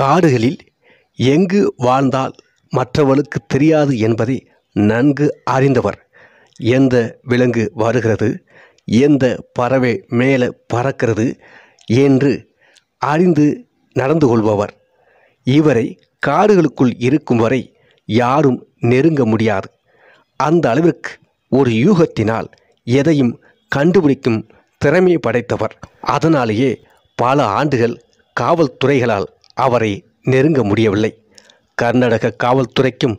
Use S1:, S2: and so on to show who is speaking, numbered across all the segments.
S1: காடுகளில் எங்கு வாழ்ந்தால் மற்றவளுக்கு தெரியாது என்பதை நன்கு அறிந்தவர் எந்த விலங்கு வருகிறது எந்த பறவை மேலே பறக்கிறது என்று அறிந்து நடந்து கொள்பவர் இவரை காடுகளுக்குள் இருக்கும் வரை யாரும் நெருங்க முடியாது அந்த அளவிற்கு ஒரு யூகத்தினால் எதையும் கண்டுபிடிக்கும் திறமை படைத்தவர் அதனாலேயே பல ஆண்டுகள் காவல்துறைகளால் அவரை நெருங்க முடியவில்லை கர்நாடக காவல்துறைக்கும்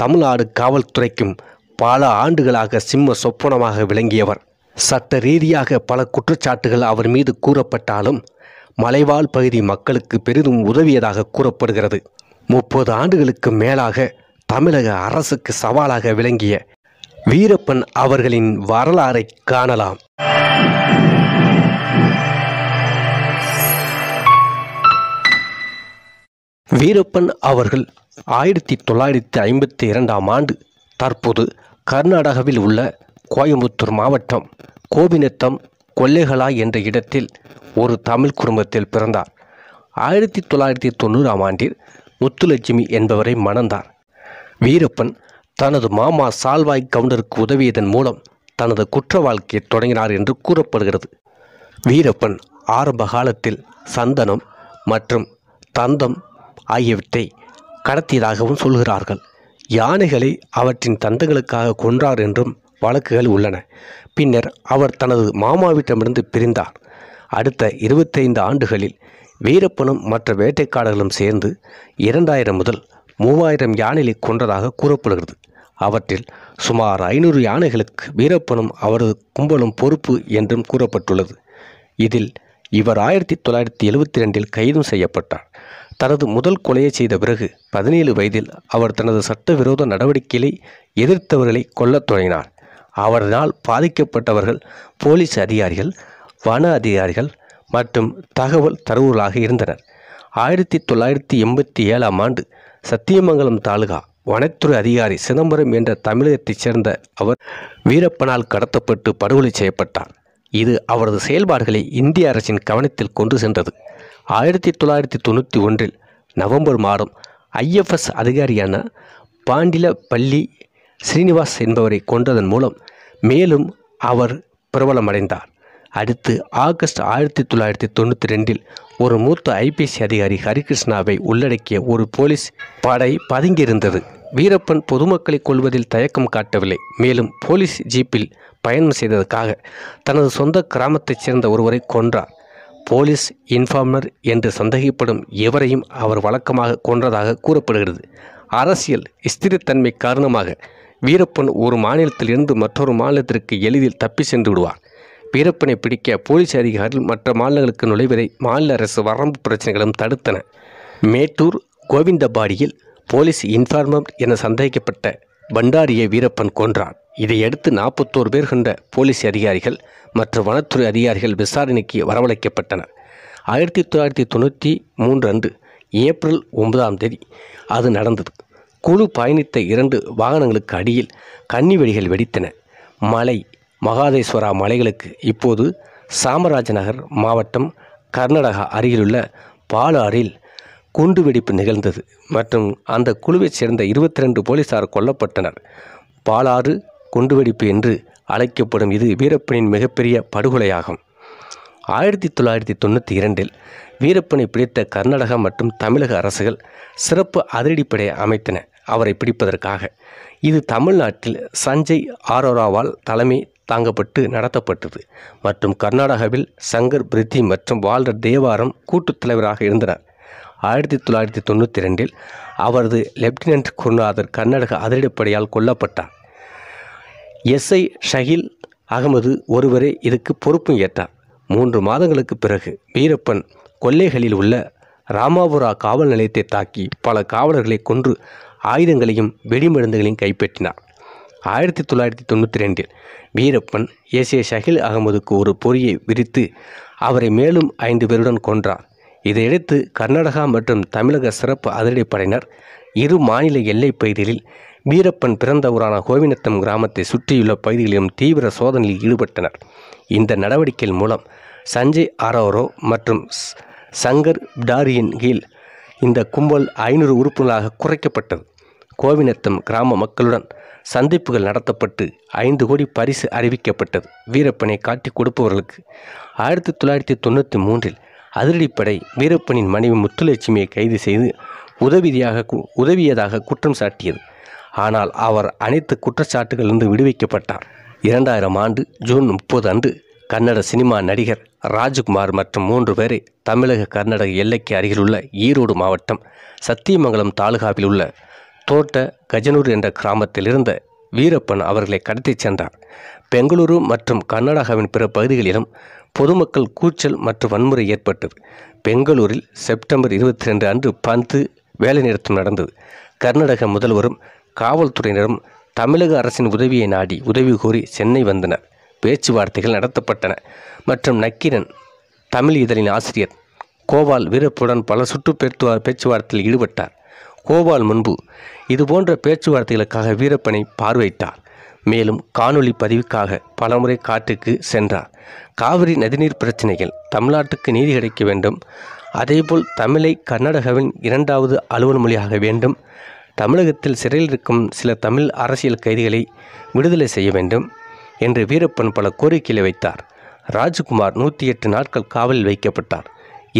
S1: தமிழ்நாடு காவல்துறைக்கும் பல ஆண்டுகளாக சிம்ம சொப்பனமாக விளங்கியவர் சட்ட ரீதியாக பல குற்றச்சாட்டுகள் அவர் மீது கூறப்பட்டாலும் மலைவாழ் பகுதி மக்களுக்கு பெரிதும் உதவியதாக கூறப்படுகிறது முப்பது ஆண்டுகளுக்கு மேலாக தமிழக அரசுக்கு சவாலாக விளங்கிய வீரப்பன் அவர்களின் வரலாறை காணலாம் வீரப்பன் அவர்கள் ஆயிரத்தி தொள்ளாயிரத்தி ஐம்பத்தி இரண்டாம் ஆண்டு தற்போது கர்நாடகாவில் உள்ள கோயம்புத்தூர் மாவட்டம் கோபிநத்தம் கொல்லைகளா என்ற இடத்தில் ஒரு தமிழ் குடும்பத்தில் பிறந்தார் ஆயிரத்தி தொள்ளாயிரத்தி தொண்ணூறாம் ஆண்டில் முத்துலட்சுமி என்பவரை மணந்தார் வீரப்பன் தனது மாமா சால்வாய் கவுண்டருக்கு உதவியதன் மூலம் தனது குற்ற வாழ்க்கையை தொடங்கினார் என்று கூறப்படுகிறது வீரப்பன் ஆரம்ப காலத்தில் சந்தனம் மற்றும் தந்தம் ஆகியவற்றை கடத்தியதாகவும் சொல்கிறார்கள் யானைகளை அவற்றின் தந்தங்களுக்காக கொன்றார் என்றும் வழக்குகள் உள்ளன பின்னர் அவர் தனது மாமாவிடமிருந்து பிரிந்தார் அடுத்த இருபத்தைந்து ஆண்டுகளில் வீரப்பனும் மற்ற வேட்டைக்காரர்களும் சேர்ந்து இரண்டாயிரம் முதல் மூவாயிரம் யானைகளை கொன்றதாக கூறப்படுகிறது அவற்றில் சுமார் ஐநூறு யானைகளுக்கு வீரப்பனும் அவரது கும்பலும் பொறுப்பு என்றும் கூறப்பட்டுள்ளது இதில் இவர் ஆயிரத்தி தொள்ளாயிரத்தி எழுவத்தி ரெண்டில் கைதும் செய்யப்பட்டார் தனது முதல் கொலையை செய்த பிறகு பதினேழு வயதில் அவர் தனது சட்டவிரோத நடவடிக்கைகளை எதிர்த்தவர்களை கொல்லத் தொடங்கினார் அவரால் பாதிக்கப்பட்டவர்கள் போலீஸ் அதிகாரிகள் வன அதிகாரிகள் மற்றும் தகவல் தரவுகளாக இருந்தனர் ஆயிரத்தி தொள்ளாயிரத்தி எண்பத்தி ஏழாம் ஆண்டு சத்தியமங்கலம் தாலுகா வனத்துறை அதிகாரி சிதம்பரம் என்ற தமிழகத்தைச் சேர்ந்த அவர் வீரப்பனால் கடத்தப்பட்டு படுகொலை செய்யப்பட்டார் இது அவரது செயல்பாடுகளை இந்திய அரசின் கவனத்தில் கொண்டு சென்றது ஆயிரத்தி தொள்ளாயிரத்தி தொண்ணூற்றி ஒன்றில் நவம்பர் மாதம் ஐஎஃப்எஸ் அதிகாரியான பாண்டில பள்ளி ஸ்ரீனிவாஸ் என்பவரை கொன்றதன் மூலம் மேலும் அவர் பிரபலமடைந்தார் அடுத்து ஆகஸ்ட் ஆயிரத்தி தொள்ளாயிரத்தி தொண்ணூற்றி ரெண்டில் ஒரு மூத்த ஐபிசி அதிகாரி ஹரிகிருஷ்ணாவை உள்ளடக்கிய ஒரு போலீஸ் படை பதுங்கியிருந்தது வீரப்பன் பொதுமக்களை கொள்வதில் தயக்கம் காட்டவில்லை மேலும் போலீஸ் ஜீப்பில் பயணம் செய்ததற்காக தனது சொந்த கிராமத்தைச் சேர்ந்த ஒருவரை கொன்றார் போலீஸ் இன்ஃபார்மர் என்று சந்தேகப்படும் எவரையும் அவர் வழக்கமாக கொன்றதாக கூறப்படுகிறது அரசியல் ஸ்திரத்தன்மை காரணமாக வீரப்பன் ஒரு மாநிலத்திலிருந்து மற்றொரு மாநிலத்திற்கு எளிதில் தப்பி சென்று விடுவார் வீரப்பனை பிடிக்க போலீஸ் அதிகாரிகள் மற்ற மாநிலங்களுக்கு நுழைவதை மாநில அரசு வரம்பு பிரச்சனைகளும் தடுத்தன மேட்டூர் கோவிந்தபாடியில் போலீஸ் இன்ஃபார்மர் என சந்தேகிக்கப்பட்ட பண்டாரியை வீரப்பன் கொன்றார் இதையடுத்து நாற்பத்தோரு பேர் கொண்ட போலீஸ் அதிகாரிகள் மற்றும் வனத்துறை அதிகாரிகள் விசாரணைக்கு வரவழைக்கப்பட்டனர் ஆயிரத்தி தொள்ளாயிரத்தி தொண்ணூற்றி மூன்று அன்று ஏப்ரல் ஒன்பதாம் தேதி அது நடந்தது குழு பயணித்த இரண்டு வாகனங்களுக்கு அடியில் கன்னி வெடிகள் வெடித்தன மலை மகாதேஸ்வரா மலைகளுக்கு இப்போது சாமராஜநகர் மாவட்டம் கர்நாடகா அருகிலுள்ள பாலாறில் குண்டு வெடிப்பு நிகழ்ந்தது மற்றும் அந்த குழுவைச் சேர்ந்த இருபத்தி ரெண்டு போலீசார் கொல்லப்பட்டனர் பாலாறு குண்டுவெடிப்பு என்று அழைக்கப்படும் இது வீரப்பனின் மிகப்பெரிய படுகொலையாகும் ஆயிரத்தி தொள்ளாயிரத்தி தொண்ணூற்றி இரண்டில் வீரப்பனை பிடித்த கர்நாடகா மற்றும் தமிழக அரசுகள் சிறப்பு அதிரடிப்படையை அமைத்தன அவரை பிடிப்பதற்காக இது தமிழ்நாட்டில் சஞ்சய் ஆரோராவால் தலைமை தாங்கப்பட்டு நடத்தப்பட்டது மற்றும் கர்நாடகாவில் சங்கர் பிரித்தி மற்றும் வால்டர் தேவாரம் கூட்டுத் தலைவராக இருந்தனர் ஆயிரத்தி தொள்ளாயிரத்தி தொண்ணூற்றி இரண்டில் அவரது லெப்டினன்ட் குருநாதர் கர்நாடக அதிரடிப்படையால் கொல்லப்பட்டார் எஸ்ஐ ஷஹில் அகமது ஒருவரே இதுக்கு பொறுப்பும் ஏற்றார் மூன்று மாதங்களுக்கு பிறகு வீரப்பன் கொல்லைகளில் உள்ள ராமாபுரா காவல் நிலையத்தை தாக்கி பல காவலர்களை கொன்று ஆயுதங்களையும் வெடிமருந்துகளையும் கைப்பற்றினார் ஆயிரத்தி தொள்ளாயிரத்தி தொண்ணூற்றி ரெண்டில் வீரப்பன் எஸ் ஏ ஷகில் அகமதுக்கு ஒரு பொறியை விரித்து அவரை மேலும் ஐந்து பேருடன் கொன்றார் இதையடுத்து கர்நாடகா மற்றும் தமிழக சிறப்பு அதிரடிப்படையினர் இரு மாநில எல்லைப் பகுதிகளில் வீரப்பன் பிறந்த ஊரான கோவினத்தம் கிராமத்தை சுற்றியுள்ள பகுதிகளிலும் தீவிர சோதனையில் ஈடுபட்டனர் இந்த நடவடிக்கையின் மூலம் சஞ்சய் ஆரோரோ மற்றும் சங்கர் டாரியின் கீழ் இந்த கும்பல் ஐநூறு உறுப்பினராக குறைக்கப்பட்டது கோவினத்தம் கிராம மக்களுடன் சந்திப்புகள் நடத்தப்பட்டு ஐந்து கோடி பரிசு அறிவிக்கப்பட்டது வீரப்பனை காட்டி கொடுப்பவர்களுக்கு ஆயிரத்தி தொள்ளாயிரத்தி தொண்ணூற்றி மூன்றில் அதிரடிப்படை வீரப்பனின் மனைவி முத்துலட்சுமியை கைது செய்து உதவியாக உதவியதாக குற்றம் சாட்டியது ஆனால் அவர் அனைத்து குற்றச்சாட்டுகளிலிருந்து விடுவிக்கப்பட்டார் இரண்டாயிரம் ஆண்டு ஜூன் முப்பது அன்று கன்னட சினிமா நடிகர் ராஜ்குமார் மற்றும் மூன்று பேரை தமிழக கர்நாடக எல்லைக்கு அருகிலுள்ள ஈரோடு மாவட்டம் சத்தியமங்கலம் தாலுகாவில் உள்ள தோட்ட கஜனூர் என்ற கிராமத்தில் இருந்த வீரப்பன் அவர்களை கடத்திச் சென்றார் பெங்களூரு மற்றும் கர்நாடகாவின் பிற பகுதிகளிலும் பொதுமக்கள் கூச்சல் மற்றும் வன்முறை ஏற்பட்டது பெங்களூரில் செப்டம்பர் இருபத்தி ரெண்டு அன்று பந்து வேலைநிறுத்தம் நடந்தது கர்நாடக முதல்வரும் காவல்துறையினரும் தமிழக அரசின் உதவியை நாடி உதவி கோரி சென்னை வந்தனர் பேச்சுவார்த்தைகள் நடத்தப்பட்டன மற்றும் நக்கீரன் தமிழ் இதழின் ஆசிரியர் கோபால் வீரப்புடன் பல சுற்று பேர்த்து பேச்சுவார்த்தையில் ஈடுபட்டார் கோபால் முன்பு இதுபோன்ற பேச்சுவார்த்தைகளுக்காக வீரப்பனை பார்வையிட்டார் மேலும் காணொளி பதிவுக்காக பலமுறை காட்டுக்கு சென்றார் காவிரி நதிநீர் பிரச்சனைகள் தமிழ்நாட்டுக்கு நீதி கிடைக்க வேண்டும் அதேபோல் தமிழை கர்நாடகாவின் இரண்டாவது அலுவல் மொழியாக வேண்டும் தமிழகத்தில் சிறையில் இருக்கும் சில தமிழ் அரசியல் கைதிகளை விடுதலை செய்ய வேண்டும் என்று வீரப்பன் பல கோரிக்கைகளை வைத்தார் ராஜ்குமார் நூற்றி எட்டு நாட்கள் காவலில் வைக்கப்பட்டார்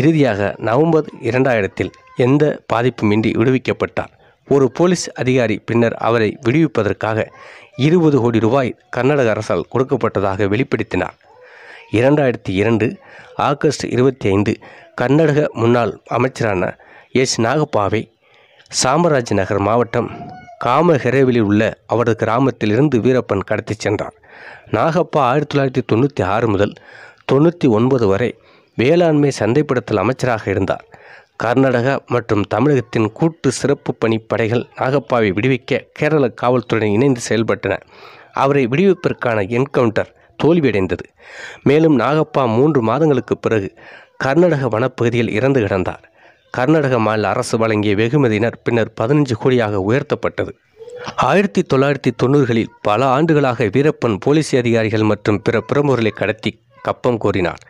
S1: இறுதியாக நவம்பர் இரண்டாயிரத்தில் எந்த பாதிப்புமின்றி விடுவிக்கப்பட்டார் ஒரு போலீஸ் அதிகாரி பின்னர் அவரை விடுவிப்பதற்காக இருபது கோடி ரூபாய் கர்நாடக அரசால் கொடுக்கப்பட்டதாக வெளிப்படுத்தினார் இரண்டாயிரத்தி இரண்டு ஆகஸ்ட் இருபத்தி ஐந்து கர்நாடக முன்னாள் அமைச்சரான எஸ் நாகப்பாவை சாமராஜ் நகர் மாவட்டம் காமஹெரேவிலில் உள்ள அவரது கிராமத்திலிருந்து வீரப்பன் கடத்தி சென்றார் நாகப்பா ஆயிரத்தி தொள்ளாயிரத்தி தொண்ணூற்றி ஆறு முதல் தொண்ணூற்றி ஒன்பது வரை வேளாண்மை சந்தைப்படுத்தல் அமைச்சராக இருந்தார் கர்நாடக மற்றும் தமிழகத்தின் கூட்டு சிறப்பு பணிப்படைகள் படைகள் நாகப்பாவை விடுவிக்க கேரள காவல்துறையினர் இணைந்து செயல்பட்டன அவரை விடுவிப்பிற்கான என்கவுண்டர் தோல்வியடைந்தது மேலும் நாகப்பா மூன்று மாதங்களுக்கு பிறகு கர்நாடக வனப்பகுதியில் இறந்து கிடந்தார் கர்நாடக மாநில அரசு வழங்கிய வெகுமதியினர் பின்னர் பதினஞ்சு கோடியாக உயர்த்தப்பட்டது ஆயிரத்தி தொள்ளாயிரத்தி தொண்ணூறுகளில் பல ஆண்டுகளாக வீரப்பன் போலீஸ் அதிகாரிகள் மற்றும் பிற பிரமுகர்களை கடத்தி கப்பம் கோரினார்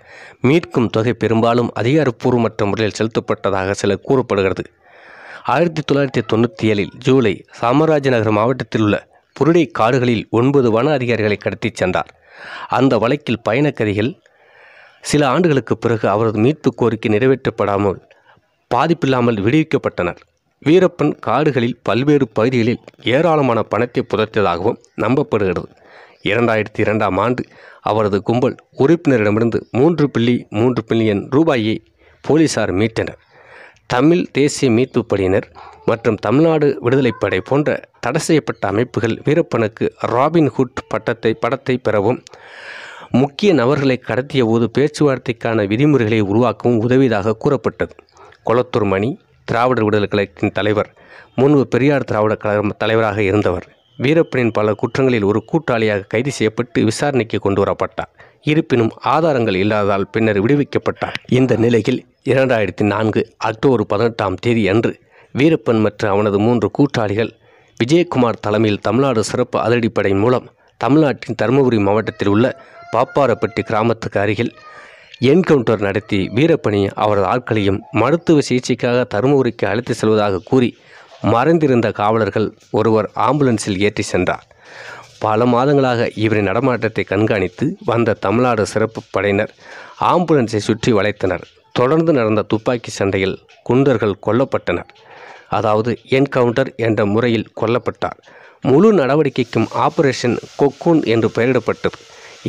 S1: மீட்கும் தொகை பெரும்பாலும் அதிகாரப்பூர்வமற்ற முறையில் செலுத்தப்பட்டதாக சில கூறப்படுகிறது ஆயிரத்தி தொள்ளாயிரத்தி தொண்ணூற்றி ஏழில் ஜூலை சாமராஜநகர் மாவட்டத்தில் உள்ள புருடை காடுகளில் ஒன்பது வன அதிகாரிகளை கடத்திச் சென்றார் அந்த வழக்கில் பயணக்கதிகள் சில ஆண்டுகளுக்கு பிறகு அவரது மீட்பு கோரிக்கை நிறைவேற்றப்படாமல் பாதிப்பில்லாமல் விடுவிக்கப்பட்டனர் வீரப்பன் காடுகளில் பல்வேறு பகுதிகளில் ஏராளமான பணத்தை புதைத்ததாகவும் நம்பப்படுகிறது இரண்டாயிரத்தி இரண்டாம் ஆண்டு அவரது கும்பல் உறுப்பினரிடமிருந்து மூன்று புள்ளி மூன்று பில்லியன் ரூபாயை போலீசார் மீட்டனர் தமிழ் தேசிய மீட்பு படையினர் மற்றும் தமிழ்நாடு விடுதலைப்படை போன்ற தடை செய்யப்பட்ட அமைப்புகள் வீரப்பனுக்கு ராபின்ஹுட் பட்டத்தை படத்தை பெறவும் முக்கிய நபர்களை கடத்திய போது பேச்சுவார்த்தைக்கான விதிமுறைகளை உருவாக்கவும் உதவியதாக கூறப்பட்டது கொளத்தூர் மணி திராவிடர் விடுதலை கழகத்தின் தலைவர் முன்பு பெரியார் திராவிட கழகம் தலைவராக இருந்தவர் வீரப்பனின் பல குற்றங்களில் ஒரு கூட்டாளியாக கைது செய்யப்பட்டு விசாரணைக்கு கொண்டு வரப்பட்டார் இருப்பினும் ஆதாரங்கள் இல்லாததால் பின்னர் விடுவிக்கப்பட்டார் இந்த நிலையில் இரண்டாயிரத்தி நான்கு அக்டோபர் பதினெட்டாம் தேதி அன்று வீரப்பன் மற்றும் அவனது மூன்று கூட்டாளிகள் விஜயகுமார் தலைமையில் தமிழ்நாடு சிறப்பு அதிரடிப்படை மூலம் தமிழ்நாட்டின் தருமபுரி மாவட்டத்தில் உள்ள பாப்பாரப்பட்டி கிராமத்துக்கு அருகில் என்கவுண்டர் நடத்தி வீரப்பணி அவரது ஆட்களையும் மருத்துவ சிகிச்சைக்காக தருமபுரிக்கு அழைத்து செல்வதாக கூறி மறைந்திருந்த காவலர்கள் ஒருவர் ஆம்புலன்ஸில் ஏற்றி சென்றார் பல மாதங்களாக இவரின் நடமாட்டத்தை கண்காணித்து வந்த தமிழ்நாடு சிறப்பு படையினர் ஆம்புலன்ஸை சுற்றி வளைத்தனர் தொடர்ந்து நடந்த துப்பாக்கி சண்டையில் குண்டர்கள் கொல்லப்பட்டனர் அதாவது என்கவுண்டர் என்ற முறையில் கொல்லப்பட்டார் முழு நடவடிக்கைக்கும் ஆபரேஷன் கொக்கூன் என்று பெயரிடப்பட்டது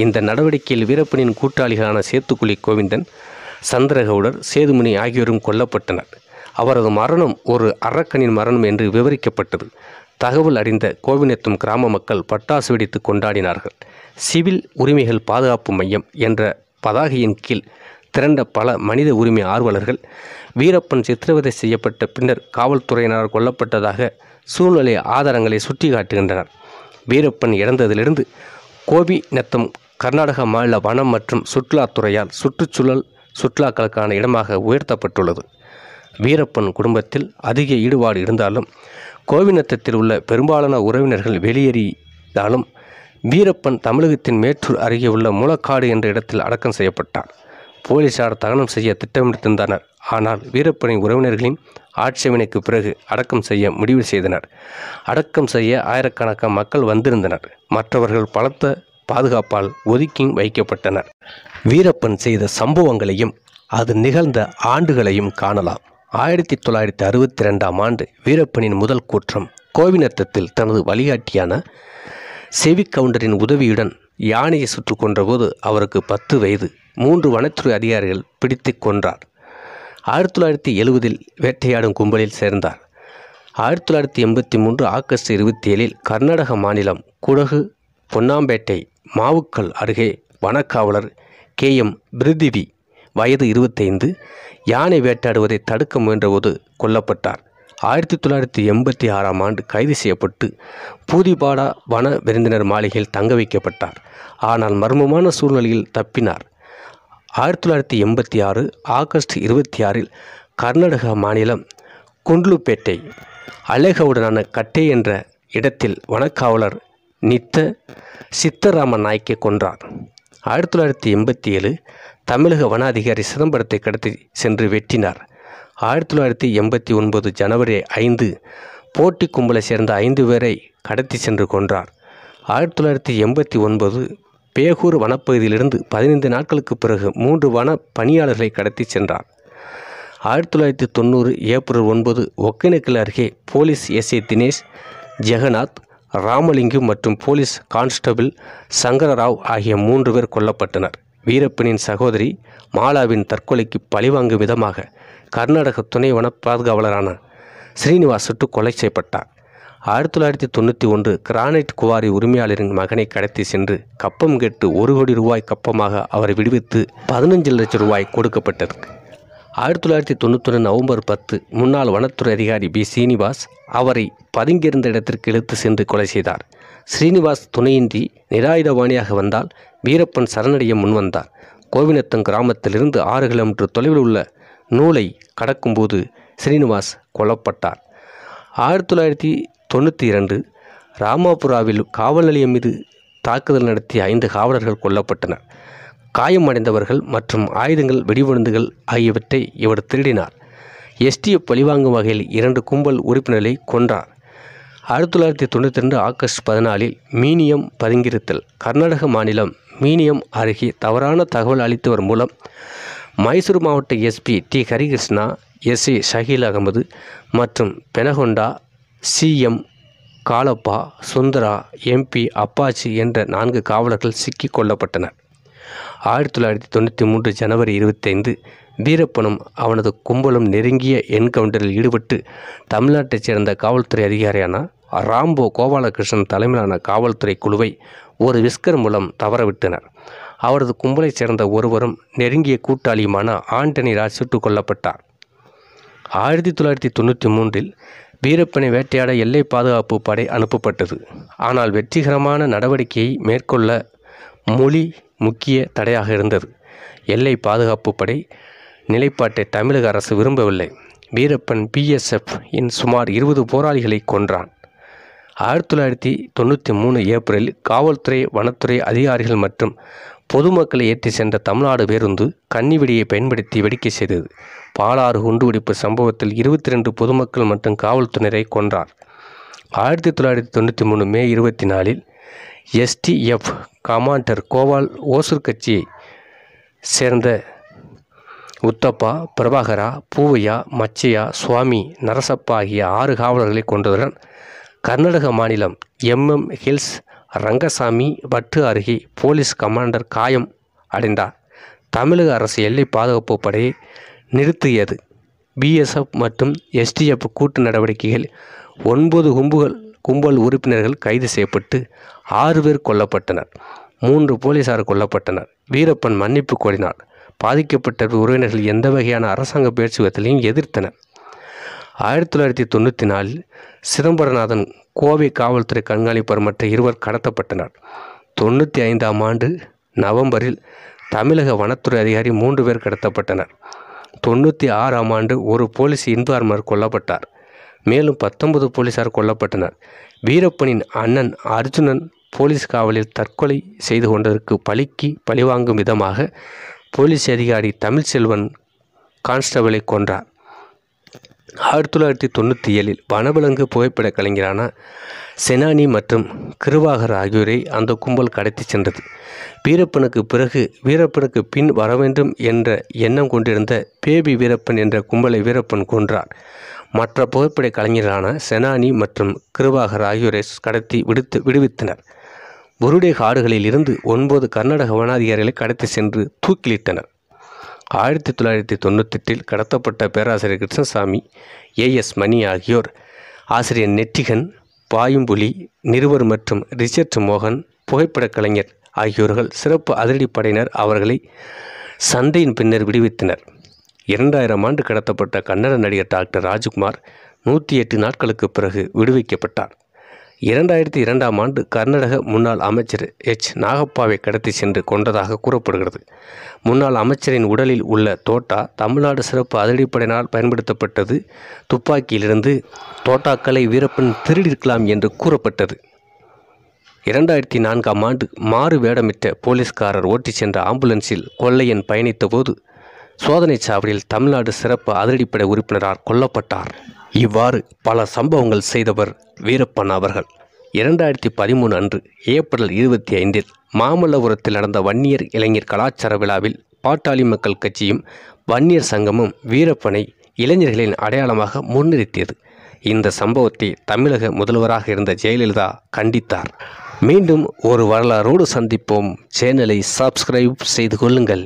S1: இந்த நடவடிக்கையில் வீரப்பனின் கூட்டாளிகளான சேத்துக்குழி கோவிந்தன் சந்திரகவுடர் சேதுமணி ஆகியோரும் கொல்லப்பட்டனர் அவரது மரணம் ஒரு அரக்கனின் மரணம் என்று விவரிக்கப்பட்டது தகவல் அறிந்த கோவினத்தும் கிராம மக்கள் பட்டாசு வெடித்து கொண்டாடினார்கள் சிவில் உரிமைகள் பாதுகாப்பு மையம் என்ற பதாகையின் கீழ் திரண்ட பல மனித உரிமை ஆர்வலர்கள் வீரப்பன் சித்திரவதை செய்யப்பட்ட பின்னர் காவல்துறையினர் கொல்லப்பட்டதாக சூழ்நிலை ஆதாரங்களை சுட்டி காட்டுகின்றனர் வீரப்பன் இறந்ததிலிருந்து கோபி நத்தம் கர்நாடக மாநில வனம் மற்றும் சுற்றுலாத்துறையால் சுற்றுச்சூழல் சுற்றுலாக்களுக்கான இடமாக உயர்த்தப்பட்டுள்ளது வீரப்பன் குடும்பத்தில் அதிக ஈடுபாடு இருந்தாலும் கோவிநத்தத்தில் உள்ள பெரும்பாலான உறவினர்கள் வெளியேறினாலும் வீரப்பன் தமிழகத்தின் மேற்றூர் அருகே உள்ள மூலக்காடு என்ற இடத்தில் அடக்கம் செய்யப்பட்டார் போலீசார் தகனம் செய்ய திட்டமிட்டிருந்தனர் ஆனால் வீரப்பனின் உறவினர்களின் ஆட்சேபனைக்கு பிறகு அடக்கம் செய்ய முடிவு செய்தனர் அடக்கம் செய்ய ஆயிரக்கணக்கான மக்கள் வந்திருந்தனர் மற்றவர்கள் பலத்த பாதுகாப்பால் ஒதுக்கி வைக்கப்பட்டனர் வீரப்பன் செய்த சம்பவங்களையும் அது நிகழ்ந்த ஆண்டுகளையும் காணலாம் ஆயிரத்தி தொள்ளாயிரத்தி அறுபத்தி ரெண்டாம் ஆண்டு வீரப்பனின் முதல் கூற்றம் கோவினத்தத்தில் தனது வழிகாட்டியான செவி கவுண்டரின் உதவியுடன் யானையை சுற்று கொன்றபோது அவருக்கு பத்து வயது மூன்று வனத்துறை அதிகாரிகள் பிடித்து கொன்றார் ஆயிரத்தி தொள்ளாயிரத்தி எழுபதில் வேட்டையாடும் கும்பலில் சேர்ந்தார் ஆயிரத்தி தொள்ளாயிரத்தி எண்பத்தி மூன்று ஆகஸ்ட் இருபத்தி ஏழில் கர்நாடக மாநிலம் குடகு பொன்னாம்பேட்டை மாவுக்கல் அருகே வனக்காவலர் கே எம் பிரிதிவி வயது இருபத்தைந்து யானை வேட்டாடுவதை தடுக்க முயன்றபோது கொல்லப்பட்டார் ஆயிரத்தி தொள்ளாயிரத்தி எண்பத்தி ஆறாம் ஆண்டு கைது செய்யப்பட்டு பூதிபாடா வன விருந்தினர் மாளிகையில் தங்க வைக்கப்பட்டார் ஆனால் மர்மமான சூழ்நிலையில் தப்பினார் ஆயிரத்தி தொள்ளாயிரத்தி எண்பத்தி ஆறு ஆகஸ்ட் இருபத்தி ஆறில் கர்நாடக மாநிலம் குண்ட்லுப்பேட்டை அலேகவுடனான கட்டே என்ற இடத்தில் வனக்காவலர் நித்த சித்தராம நாய்க்கை கொன்றார் ஆயிரத்தி தொள்ளாயிரத்தி எண்பத்தி ஏழு தமிழக வன அதிகாரி சிதம்பரத்தை கடத்தி சென்று வெட்டினார் ஆயிரத்தி தொள்ளாயிரத்தி எண்பத்தி ஒன்பது ஜனவரி ஐந்து போட்டி கும்பலை சேர்ந்த ஐந்து பேரை கடத்தி சென்று கொன்றார் ஆயிரத்தி தொள்ளாயிரத்தி எண்பத்தி ஒன்பது பேகூர் வனப்பகுதியிலிருந்து பதினைந்து நாட்களுக்கு பிறகு மூன்று வன பணியாளர்களை கடத்தி சென்றார் ஆயிரத்தி தொள்ளாயிரத்தி தொண்ணூறு ஏப்ரல் ஒன்பது ஒக்கேனக்கல் அருகே போலீஸ் எஸ்ஐ தினேஷ் ஜெகநாத் ராமலிங்கம் மற்றும் போலீஸ் கான்ஸ்டபிள் சங்கரராவ் ஆகிய மூன்று பேர் கொல்லப்பட்டனர் வீரப்பனின் சகோதரி மாலாவின் தற்கொலைக்கு பழிவாங்கும் விதமாக கர்நாடக துணை வன பாதுகாவலரான ஸ்ரீனிவாஸ் சுட்டு கொலை செய்யப்பட்டார் ஆயிரத்தி தொள்ளாயிரத்தி தொண்ணூற்றி ஒன்று கிரானைட் குவாரி உரிமையாளரின் மகனை கடத்தி சென்று கப்பம் கேட்டு ஒரு கோடி ரூபாய் கப்பமாக அவரை விடுவித்து பதினஞ்சு லட்சம் ரூபாய் கொடுக்கப்பட்டது ஆயிரத்தி தொள்ளாயிரத்தி தொண்ணூற்றி ஒன்று நவம்பர் பத்து முன்னாள் வனத்துறை அதிகாரி பி சீனிவாஸ் அவரை பதுங்கியிருந்த இடத்திற்கு இழுத்து சென்று கொலை செய்தார் ஸ்ரீனிவாஸ் துணையின்றி நிராயுதவாணியாக வந்தால் வீரப்பன் சரணடைய முன்வந்தார் கோவினத்தம் கிராமத்திலிருந்து ஆறு கிலோமீட்டர் தொலைவில் உள்ள நூலை கடக்கும்போது ஸ்ரீனிவாஸ் கொல்லப்பட்டார் ஆயிரத்தி தொள்ளாயிரத்தி தொண்ணூற்றி இரண்டு ராமாபுராவில் காவல் நிலையம் மீது தாக்குதல் நடத்திய ஐந்து காவலர்கள் கொல்லப்பட்டனர் காயமடைந்தவர்கள் மற்றும் ஆயுதங்கள் வெடிமருந்துகள் ஆகியவற்றை இவர் திருடினார் எஸ்டிஎஃப் பழிவாங்கும் வகையில் இரண்டு கும்பல் உறுப்பினர்களை கொன்றார் ஆயிரத்தி தொள்ளாயிரத்தி தொண்ணூற்றி ரெண்டு ஆகஸ்ட் பதினாலில் மீனியம் பதுங்கிருத்தல் கர்நாடக மாநிலம் மீனியம் அருகே தவறான தகவல் அளித்தவர் மூலம் மைசூர் மாவட்ட SP D Harikrishna SA Shakeel Ahmed மற்றும் பெனகொண்டா சிஎம் காலப்பா சுந்தரா எம்பி அப்பாச்சி என்ற நான்கு காவலர்கள் சிக்கி கொல்லப்பட்டனர் ஆயிரத்தி தொள்ளாயிரத்தி தொண்ணூற்றி மூன்று ஜனவரி இருபத்தைந்து வீரப்பனும் அவனது கும்பலும் நெருங்கிய என்கவுண்டரில் ஈடுபட்டு தமிழ்நாட்டைச் சேர்ந்த காவல்துறை அதிகாரியான ராம்போ கோபாலகிருஷ்ணன் தலைமையிலான காவல்துறை குழுவை ஒரு விஸ்கர் மூலம் தவறவிட்டனர் அவரது கும்பலைச் சேர்ந்த ஒருவரும் நெருங்கிய கூட்டாளியுமான ஆண்டனி ராஜ் சுட்டுக் கொல்லப்பட்டார் ஆயிரத்தி தொள்ளாயிரத்தி தொண்ணூற்றி மூன்றில் வீரப்பனை வேட்டையாட எல்லை பாதுகாப்பு படை அனுப்பப்பட்டது ஆனால் வெற்றிகரமான நடவடிக்கையை மேற்கொள்ள மொழி முக்கிய தடையாக இருந்தது எல்லை பாதுகாப்பு படை நிலைப்பாட்டை தமிழக அரசு விரும்பவில்லை வீரப்பன் பிஎஸ்எஃப் இன் சுமார் இருபது போராளிகளை கொன்றான் ஆயிரத்தி தொள்ளாயிரத்தி தொண்ணூற்றி மூணு ஏப்ரலில் காவல்துறை வனத்துறை அதிகாரிகள் மற்றும் பொதுமக்களை ஏற்றி சென்ற தமிழ்நாடு பேருந்து கன்னிவெடியை பயன்படுத்தி வெடிக்க செய்தது பாலாறு குண்டுவெடிப்பு சம்பவத்தில் இருபத்தி ரெண்டு பொதுமக்கள் மற்றும் காவல்துறையினரை கொன்றார் ஆயிரத்தி தொள்ளாயிரத்தி தொண்ணூற்றி மூணு மே இருபத்தி நாலில் எஸ்டிஎஃப் கமாண்டர் கோவால் ஓசூர் கட்சியை சேர்ந்த உத்தப்பா பிரபாகரா பூவையா மச்சையா சுவாமி நரசப்பா ஆகிய ஆறு காவலர்களை கொண்டதுடன் கர்நாடக மாநிலம் எம்எம் ஹில்ஸ் ரங்கசாமி வட்டு அருகே போலீஸ் கமாண்டர் காயம் அடைந்தார் தமிழக அரசு எல்லை பாதுகாப்பு படையை நிறுத்தியது பிஎஸ்எஃப் மற்றும் எஸ்டிஎஃப் கூட்டு நடவடிக்கைகள் ஒன்பது கும்புகள் கும்பல் உறுப்பினர்கள் கைது செய்யப்பட்டு ஆறு பேர் கொல்லப்பட்டனர் மூன்று போலீசார் கொல்லப்பட்டனர் வீரப்பன் மன்னிப்பு கோரினார் பாதிக்கப்பட்ட உறவினர்கள் எந்த வகையான அரசாங்க பேச்சுவார்த்தைகளையும் எதிர்த்தனர் ஆயிரத்தி தொள்ளாயிரத்தி தொண்ணூற்றி நாலில் சிதம்பரநாதன் கோவை காவல்துறை கண்காணிப்பர் மற்ற இருவர் கடத்தப்பட்டனர் தொண்ணூற்றி ஐந்தாம் ஆண்டு நவம்பரில் தமிழக வனத்துறை அதிகாரி மூன்று பேர் கடத்தப்பட்டனர் தொண்ணூற்றி ஆறாம் ஆண்டு ஒரு போலீஸ் இன்பார்மர் கொல்லப்பட்டார் மேலும் பத்தொன்பது போலீசார் கொல்லப்பட்டனர் வீரப்பனின் அண்ணன் அர்ஜுனன் போலீஸ் காவலில் தற்கொலை செய்து கொண்டதற்கு பழிக்கு பழிவாங்கும் விதமாக போலீஸ் அதிகாரி தமிழ்செல்வன் கான்ஸ்டபிளை கொன்றார் ஆயிரத்தி தொள்ளாயிரத்தி தொண்ணூற்றி ஏழில் வனவிலங்கு புகைப்பட கலைஞரான செனானி மற்றும் கிருவாகர் ஆகியோரை அந்த கும்பல் கடத்தி சென்றது வீரப்பனுக்கு பிறகு வீரப்பனுக்கு பின் வரவேண்டும் என்ற எண்ணம் கொண்டிருந்த பேபி வீரப்பன் என்ற கும்பலை வீரப்பன் கொன்றார் மற்ற புகைப்பட கலைஞரான செனானி மற்றும் கிருவாகர் ஆகியோரை கடத்தி விடுத்து விடுவித்தனர் புருடே காடுகளில் இருந்து ஒன்பது கர்நாடக வனாதிகாரிகளை கடத்தி சென்று தூக்கிலிட்டனர் ஆயிரத்தி தொள்ளாயிரத்தி தொண்ணூத்தெட்டில் கடத்தப்பட்ட பேராசிரியர் கிருஷ்ணசாமி ஏ எஸ் மணி ஆகியோர் ஆசிரியர் நெற்றிகன் பாயும்புலி நிறுவர் மற்றும் ரிச்சர்ட் மோகன் புகைப்படக் கலைஞர் ஆகியோர்கள் சிறப்பு அதிரடிப்படையினர் அவர்களை சந்தையின் பின்னர் விடுவித்தனர் இரண்டாயிரம் ஆண்டு கடத்தப்பட்ட கன்னட நடிகர் டாக்டர் ராஜ்குமார் நூற்றி எட்டு நாட்களுக்கு பிறகு விடுவிக்கப்பட்டார் இரண்டாயிரத்தி இரண்டாம் ஆண்டு கர்நாடக முன்னாள் அமைச்சர் எச் நாகப்பாவை கடத்தி சென்று கொண்டதாக கூறப்படுகிறது முன்னாள் அமைச்சரின் உடலில் உள்ள தோட்டா தமிழ்நாடு சிறப்பு அதிரடிப்படையினால் பயன்படுத்தப்பட்டது துப்பாக்கியிலிருந்து தோட்டாக்களை வீரப்பன் திருடிருக்கலாம் என்று கூறப்பட்டது இரண்டாயிரத்தி நான்காம் ஆண்டு மாறு வேடமிட்ட போலீஸ்காரர் ஓட்டிச் சென்ற ஆம்புலன்ஸில் கொள்ளையன் பயணித்தபோது சோதனைச் சாவடியில் தமிழ்நாடு சிறப்பு அதிரடிப்படை உறுப்பினரால் கொல்லப்பட்டார் இவ்வாறு பல சம்பவங்கள் செய்தவர் வீரப்பன் அவர்கள் இரண்டாயிரத்தி பதிமூணு அன்று ஏப்ரல் இருபத்தி ஐந்தில் மாமல்லபுரத்தில் நடந்த வன்னியர் இளைஞர் கலாச்சார விழாவில் பாட்டாளி மக்கள் கட்சியும் வன்னியர் சங்கமும் வீரப்பனை இளைஞர்களின் அடையாளமாக முன்னிறுத்தியது இந்த சம்பவத்தை தமிழக முதல்வராக இருந்த ஜெயலலிதா கண்டித்தார் மீண்டும் ஒரு வரலாறோடு சந்திப்போம் சேனலை சப்ஸ்கிரைப் செய்து கொள்ளுங்கள்